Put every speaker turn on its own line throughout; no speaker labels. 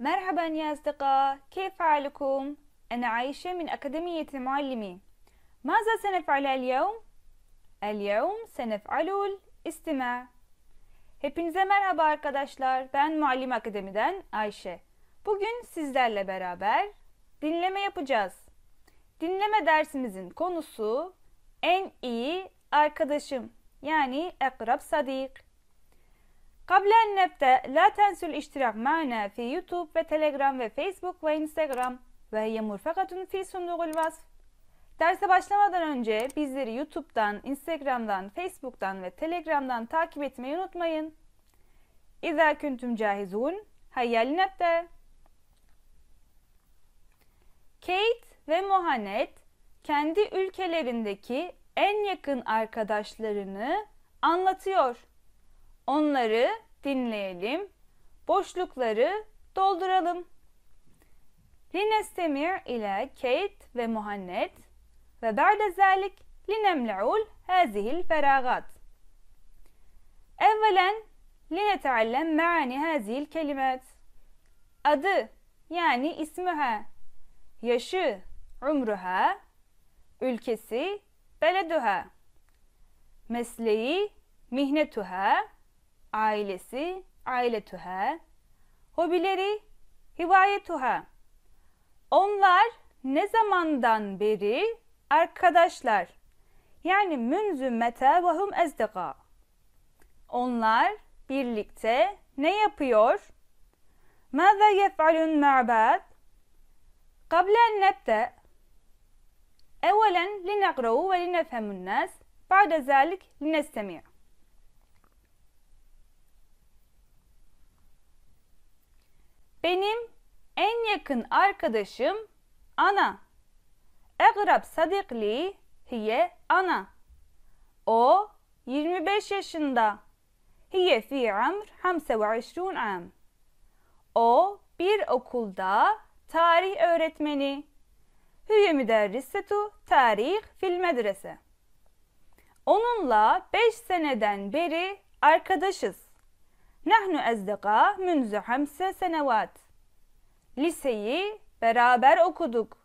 مرحبا يا أصدقاء كيف حالكم؟ أنا عايشة من أكاديمية معلمي ماذا سنفعل اليوم؟ اليوم سنفعل الاستماع Hepinize merhaba arkadaşlar. Ben Muallim Akademi'den Ayşe. Bugün sizlerle beraber dinleme yapacağız. Dinleme dersimizin konusu en iyi arkadaşım yani akrab sadik. Kablen nebde la tensül iştirak ma'na fi YouTube ve Telegram ve Facebook ve Instagram ve hiye murfakatun fi sunduğul vasf. Derse başlamadan önce bizleri YouTube'dan, Instagram'dan, Facebook'tan ve Telegram'dan takip etmeyi unutmayın. İzâ küntüm cahizun, hayyali nebde. Kate ve Mohanet kendi ülkelerindeki en yakın arkadaşlarını anlatıyor. Onları dinleyelim. Boşlukları dolduralım. لنستمع إلى كيت ومهند وبعد ذلك لنملع هذه الفراغات أولا لنتعلم معاني هذه الكلمات adı yani ismiha, yaşı, umruha, ülkesi, beleduha, mesleği, mihnetuha, ailesi aile tuha, hobileri tuha. Onlar ne zamandan beri arkadaşlar. Yani münzü mete vahum hum Onlar birlikte ne yapıyor? Mâzâ yef'alun ma'bâd? Kable en nebde. Evvelen linaqra'u ve linefhemun nas. Ba'de zâlik linestemi'u. Benim en yakın arkadaşım ana. Egrab sadikli hiye ana. O 25 yaşında. Hiye fi amr 25 am. O bir okulda tarih öğretmeni. Hüye müderrisetu tarih fil medrese. Onunla 5 seneden beri arkadaşız. Nahnu ezdeka münzü hamse senevat. Liseyi beraber okuduk.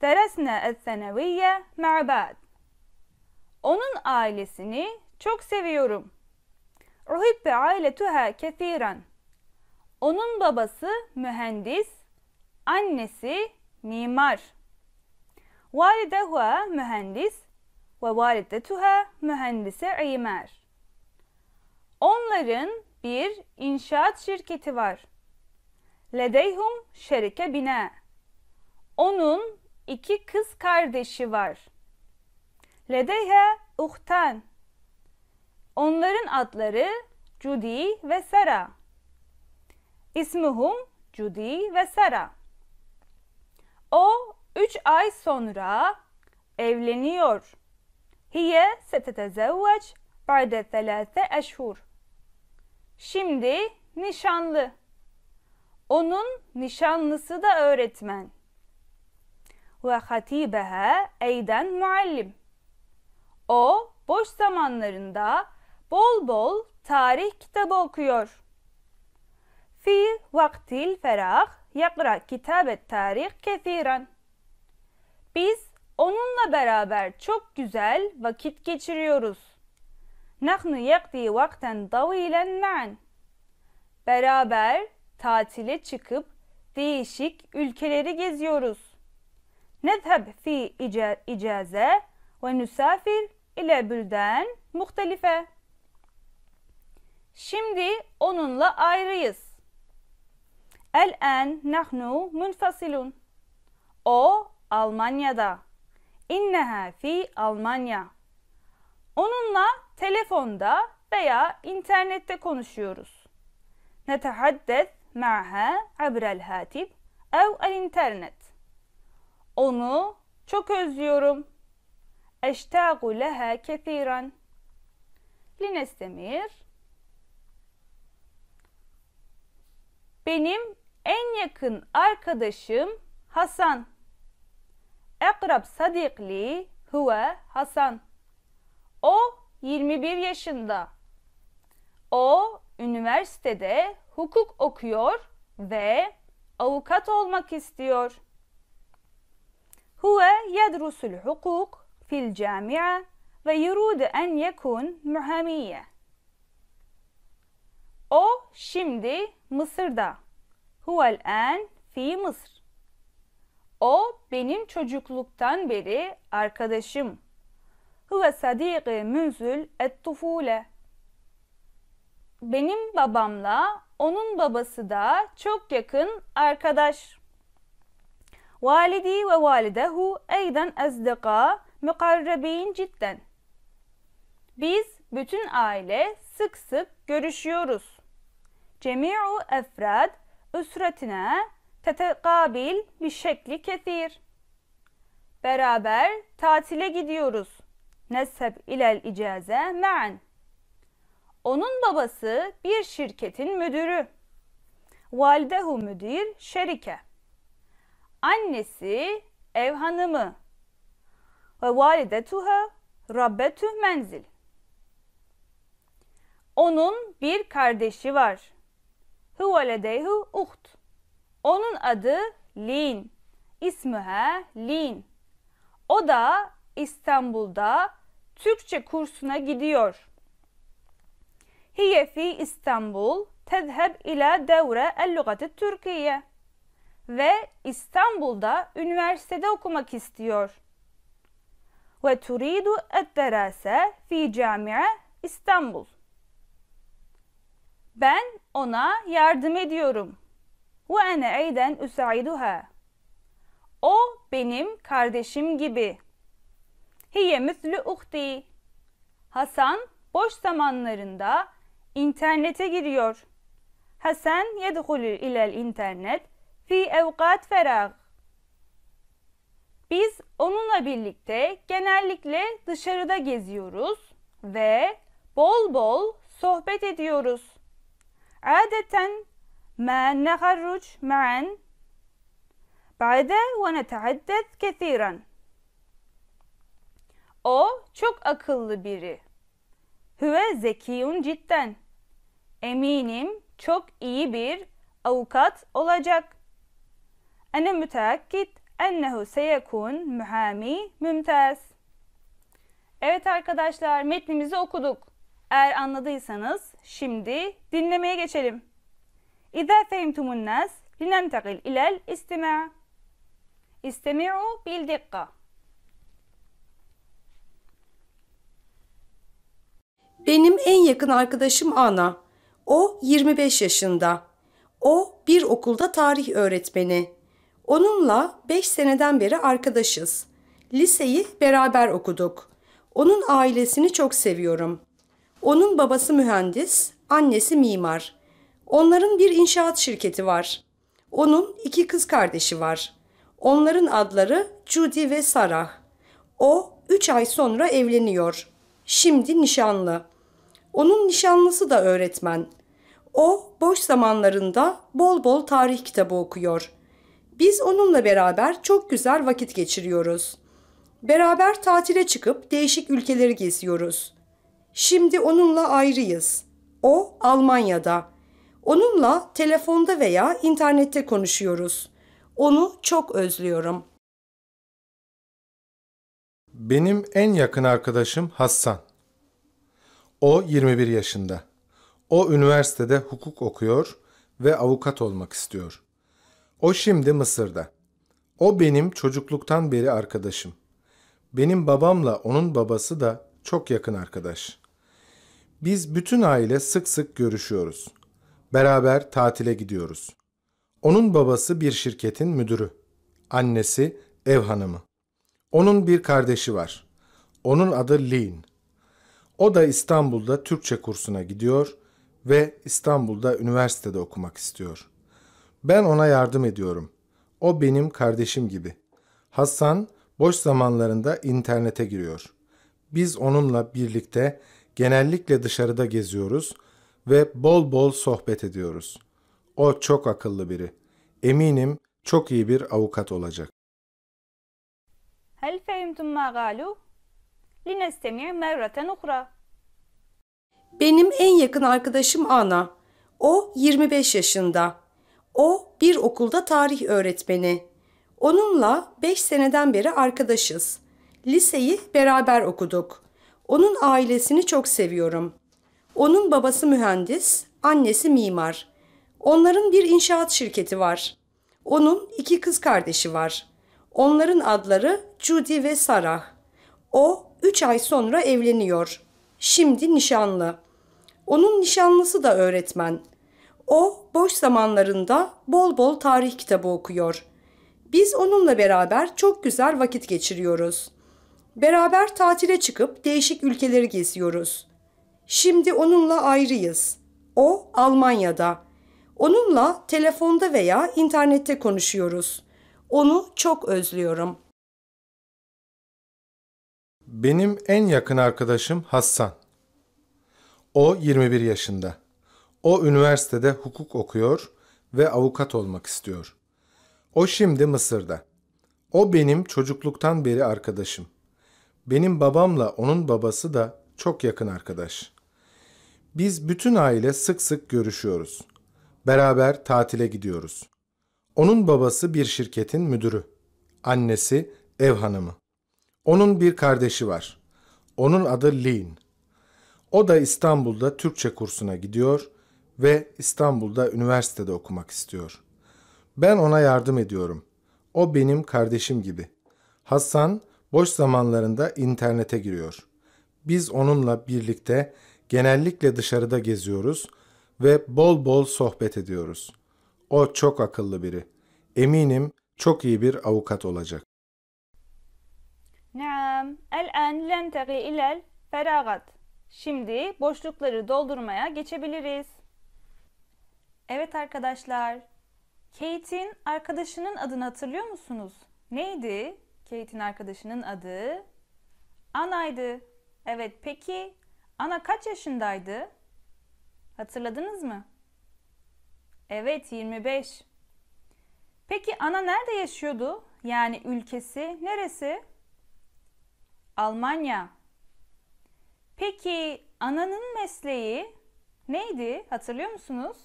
Deresne et seneviyye ma'bad. Onun ailesini çok seviyorum. Uhibbe ailetuha kethiran. Onun babası mühendis, annesi mimar. Validehuha mühendis ve validetuha mühendise imer. Onların bir inşaat şirketi var. Ledeyhum şerike bine. Onun iki kız kardeşi var. Ledeyhe uhtan. Onların adları Judy ve Sara. İsmihum Judy ve Sara. O üç ay sonra evleniyor. Hiye setetezevveç ba'de thelâthe eşhur. Şimdi nişanlı. Onun nişanlısı da öğretmen. Ve hatibeha eyden muallim. O boş zamanlarında bol bol tarih kitabı okuyor. Fi vaktil ferah yakra kitabet tarih kethiren. Biz onunla beraber çok güzel vakit geçiriyoruz.'' Nahnu yakdi vakten davilen ma'an. Beraber tatile çıkıp değişik ülkeleri geziyoruz. Nezheb fi icaze ve nusafir ile bülden muhtelife. Şimdi onunla ayrıyız. El en nahnu O Almanya'da. İnneha fi Almanya. Onunla telefonda veya internette konuşuyoruz. Netehaddet ma'ha abrel hatib ev el internet. Onu çok özlüyorum. Eştâgu leha kethiren. Linestemir. Benim en yakın arkadaşım Hasan. Ekrab sadikli huve Hasan. O 21 yaşında. O üniversitede hukuk okuyor ve avukat olmak istiyor. Huwa yedrusul hukuk fil camia ve yurudu en yekun muhamiye. O şimdi Mısır'da. Huwa en fi Mısır. O benim çocukluktan beri arkadaşım.'' Hıve sadiqi münzül et tufule. Benim babamla onun babası da çok yakın arkadaş. Validi ve validehu eyden ezdika mukarrebin cidden. Biz bütün aile sık sık görüşüyoruz. Cemi'u efrad üsretine tetekabil bir şekli kethir. Beraber tatile gidiyoruz neseb ilel icaze me'en. Onun babası bir şirketin müdürü. Validehu müdir şerike. Annesi ev hanımı. Ve validetuha rabbetü menzil. Onun bir kardeşi var. Huveledeyhu uht. Onun adı Lin. İsmiha Lin. O da İstanbul'da Türkçe kursuna gidiyor. Hiye fi İstanbul tedheb ila devre el lugati Türkiye. Ve İstanbul'da üniversitede okumak istiyor. Ve turidu et derase fi camia İstanbul. Ben ona yardım ediyorum. Ve ene eyden üsaiduha. O benim kardeşim gibi.'' hiye müslü uhti. Hasan boş zamanlarında internete giriyor. Hasan yedhulü ilel internet fi evkat ferag. Biz onunla birlikte genellikle dışarıda geziyoruz ve bol bol sohbet ediyoruz. Adeten ma neharruc ma'an ba'de ve netehaddet kethiren. O çok akıllı biri. Hüve zekiyun cidden. Eminim çok iyi bir avukat olacak. Ene müteakkit ennehu seyekun mühami mümtaz. Evet arkadaşlar metnimizi okuduk. Eğer anladıysanız şimdi dinlemeye geçelim. İza fehimtumun nas linentakil ilel istima. İstemi'u bil dikkat.
Benim en yakın arkadaşım Ana. O 25 yaşında. O bir okulda tarih öğretmeni. Onunla 5 seneden beri arkadaşız. Liseyi beraber okuduk. Onun ailesini çok seviyorum. Onun babası mühendis, annesi mimar. Onların bir inşaat şirketi var. Onun iki kız kardeşi var. Onların adları Judy ve Sarah. O 3 ay sonra evleniyor. Şimdi nişanlı.'' Onun nişanlısı da öğretmen. O boş zamanlarında bol bol tarih kitabı okuyor. Biz onunla beraber çok güzel vakit geçiriyoruz. Beraber tatile çıkıp değişik ülkeleri geziyoruz. Şimdi onunla ayrıyız. O Almanya'da. Onunla telefonda veya internette konuşuyoruz. Onu çok özlüyorum.
Benim en yakın arkadaşım Hassan. O 21 yaşında. O üniversitede hukuk okuyor ve avukat olmak istiyor. O şimdi Mısır'da. O benim çocukluktan beri arkadaşım. Benim babamla onun babası da çok yakın arkadaş. Biz bütün aile sık sık görüşüyoruz. Beraber tatile gidiyoruz. Onun babası bir şirketin müdürü. Annesi ev hanımı. Onun bir kardeşi var. Onun adı Lin. O da İstanbul'da Türkçe kursuna gidiyor ve İstanbul'da üniversitede okumak istiyor. Ben ona yardım ediyorum. O benim kardeşim gibi. Hasan boş zamanlarında internete giriyor. Biz onunla birlikte genellikle dışarıda geziyoruz ve bol bol sohbet ediyoruz. O çok akıllı biri. Eminim çok iyi bir avukat olacak.
هل فهمتم ما قالوا؟ لنستمع مرة أخرى.
Benim en yakın arkadaşım Ana. O 25 yaşında. O bir okulda tarih öğretmeni. Onunla 5 seneden beri arkadaşız. Liseyi beraber okuduk. Onun ailesini çok seviyorum. Onun babası mühendis, annesi mimar. Onların bir inşaat şirketi var. Onun iki kız kardeşi var. Onların adları Judy ve Sarah. O 3 ay sonra evleniyor. Şimdi nişanlı. Onun nişanlısı da öğretmen. O boş zamanlarında bol bol tarih kitabı okuyor. Biz onunla beraber çok güzel vakit geçiriyoruz. Beraber tatile çıkıp değişik ülkeleri geziyoruz. Şimdi onunla ayrıyız. O Almanya'da. Onunla telefonda veya internette konuşuyoruz. Onu çok özlüyorum.''
Benim en yakın arkadaşım Hassan. O 21 yaşında. O üniversitede hukuk okuyor ve avukat olmak istiyor. O şimdi Mısır'da. O benim çocukluktan beri arkadaşım. Benim babamla onun babası da çok yakın arkadaş. Biz bütün aile sık sık görüşüyoruz. Beraber tatile gidiyoruz. Onun babası bir şirketin müdürü. Annesi ev hanımı. Onun bir kardeşi var. Onun adı Lin. O da İstanbul'da Türkçe kursuna gidiyor ve İstanbul'da üniversitede okumak istiyor. Ben ona yardım ediyorum. O benim kardeşim gibi. Hasan boş zamanlarında internete giriyor. Biz onunla birlikte genellikle dışarıda geziyoruz ve bol bol sohbet ediyoruz. O çok akıllı biri. Eminim çok iyi bir avukat olacak.
Naam. El-en lentegi ilel feragat. Şimdi boşlukları doldurmaya geçebiliriz. Evet arkadaşlar. Kate'in arkadaşının adını hatırlıyor musunuz? Neydi? Kate'in arkadaşının adı Ana'ydı. Evet peki Ana kaç yaşındaydı? Hatırladınız mı? Evet 25. Peki Ana nerede yaşıyordu? Yani ülkesi neresi? Almanya. Peki ananın mesleği neydi hatırlıyor musunuz?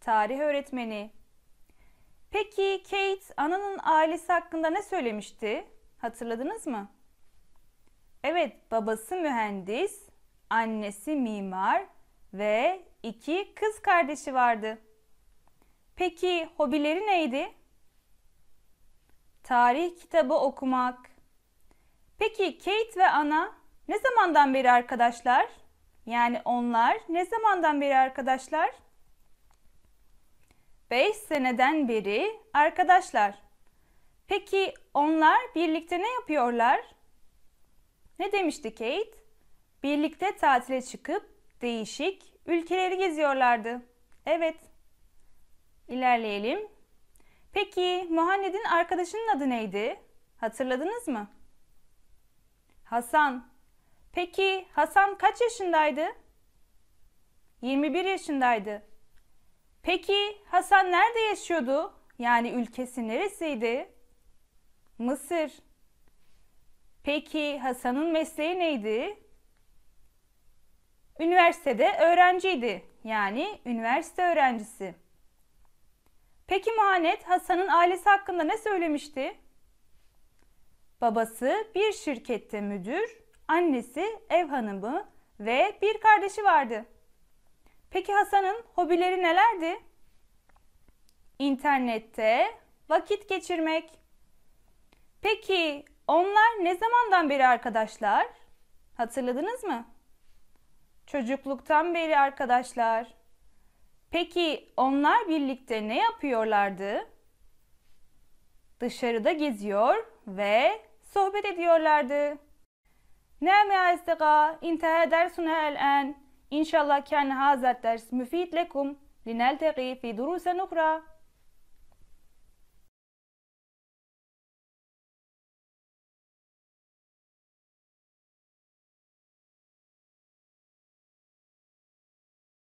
Tarih öğretmeni. Peki Kate ananın ailesi hakkında ne söylemişti? Hatırladınız mı? Evet, babası mühendis, annesi mimar ve iki kız kardeşi vardı. Peki hobileri neydi? Tarih kitabı okumak, Peki Kate ve Anna ne zamandan beri arkadaşlar? Yani onlar ne zamandan beri arkadaşlar? 5 seneden beri arkadaşlar. Peki onlar birlikte ne yapıyorlar? Ne demişti Kate? Birlikte tatile çıkıp değişik ülkeleri geziyorlardı. Evet. İlerleyelim. Peki Muhammed'in arkadaşının adı neydi? Hatırladınız mı? Hasan. Peki Hasan kaç yaşındaydı? 21 yaşındaydı. Peki Hasan nerede yaşıyordu? Yani ülkesi neresiydi? Mısır. Peki Hasan'ın mesleği neydi? Üniversitede öğrenciydi. Yani üniversite öğrencisi. Peki Muhanet Hasan'ın ailesi hakkında ne söylemişti? Babası bir şirkette müdür, annesi ev hanımı ve bir kardeşi vardı. Peki Hasan'ın hobileri nelerdi? İnternette vakit geçirmek. Peki onlar ne zamandan beri arkadaşlar? Hatırladınız mı? Çocukluktan beri arkadaşlar. Peki onlar birlikte ne yapıyorlardı? Dışarıda geziyor ve sohbet ediyorlardı. Nâme azdega intihâ dersunâ el-ân. İnşallah kâne hâzâ ders müfîd lekum. Linelteqî fî durûsen ukhra.